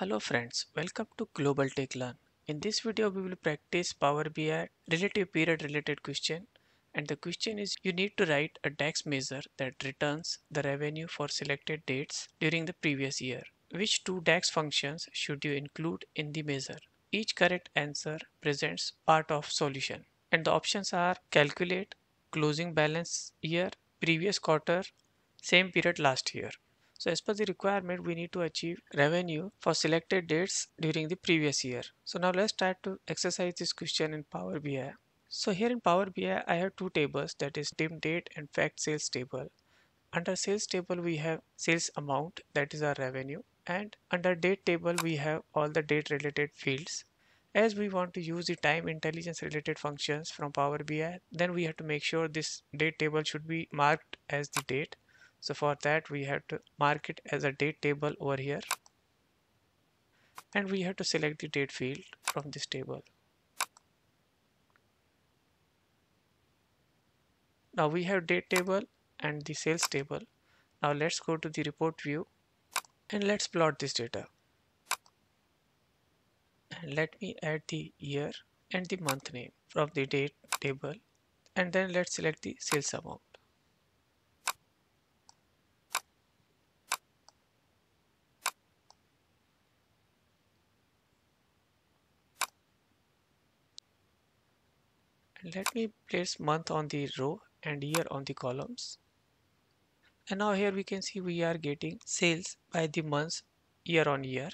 Hello friends, welcome to Global Tech Learn. In this video, we will practice Power BI relative period related question. And the question is you need to write a DAX measure that returns the revenue for selected dates during the previous year. Which two DAX functions should you include in the measure? Each correct answer presents part of solution. And the options are calculate, closing balance year, previous quarter, same period last year. So as per the requirement, we need to achieve revenue for selected dates during the previous year. So now let's try to exercise this question in Power BI. So here in Power BI, I have two tables that is dim date and fact sales table. Under sales table, we have sales amount that is our revenue and under date table, we have all the date related fields as we want to use the time intelligence related functions from Power BI, then we have to make sure this date table should be marked as the date so for that we have to mark it as a date table over here and we have to select the date field from this table now we have date table and the sales table now let's go to the report view and let's plot this data and let me add the year and the month name from the date table and then let's select the sales amount let me place month on the row and year on the columns and now here we can see we are getting sales by the months year on year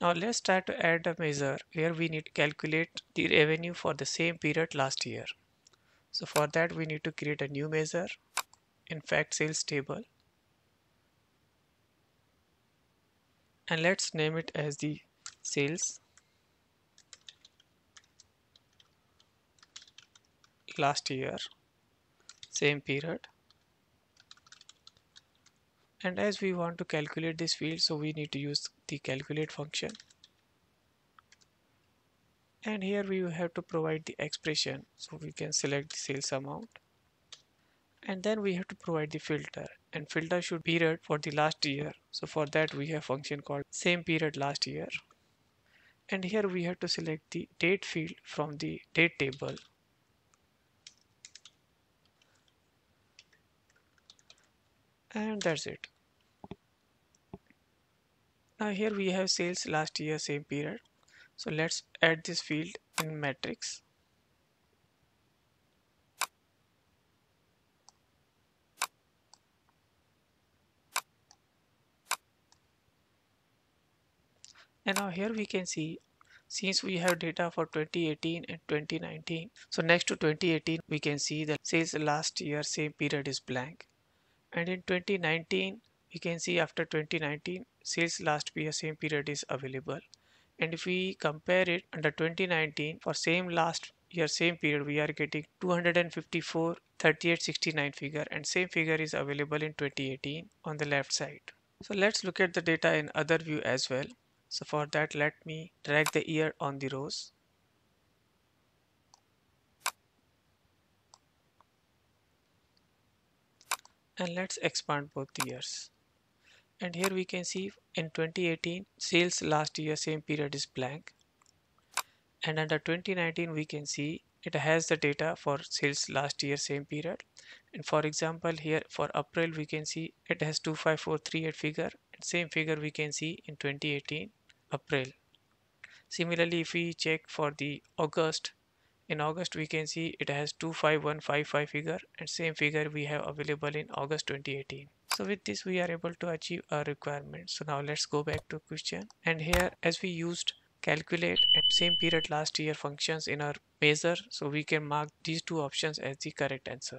now let's try to add a measure where we need to calculate the revenue for the same period last year so for that we need to create a new measure in fact sales table and let's name it as the sales last year same period and as we want to calculate this field so we need to use the calculate function and here we have to provide the expression so we can select the sales amount and then we have to provide the filter and filter should be period for the last year so for that we have function called same period last year and here we have to select the date field from the date table and that's it now here we have sales last year same period so let's add this field in matrix and now here we can see since we have data for 2018 and 2019 so next to 2018 we can see the sales last year same period is blank and in 2019 we can see after 2019 sales last year same period is available and if we compare it under 2019 for same last year same period we are getting 254 38 69 figure and same figure is available in 2018 on the left side so let's look at the data in other view as well so for that let me drag the year on the rows and let's expand both years and here we can see in 2018 sales last year same period is blank and under 2019 we can see it has the data for sales last year same period and for example here for April we can see it has 25438 figure and same figure we can see in 2018 April similarly if we check for the August in August we can see it has 25155 figure and same figure we have available in August 2018 so with this we are able to achieve our requirement so now let's go back to question and here as we used calculate and same period last year functions in our measure so we can mark these two options as the correct answer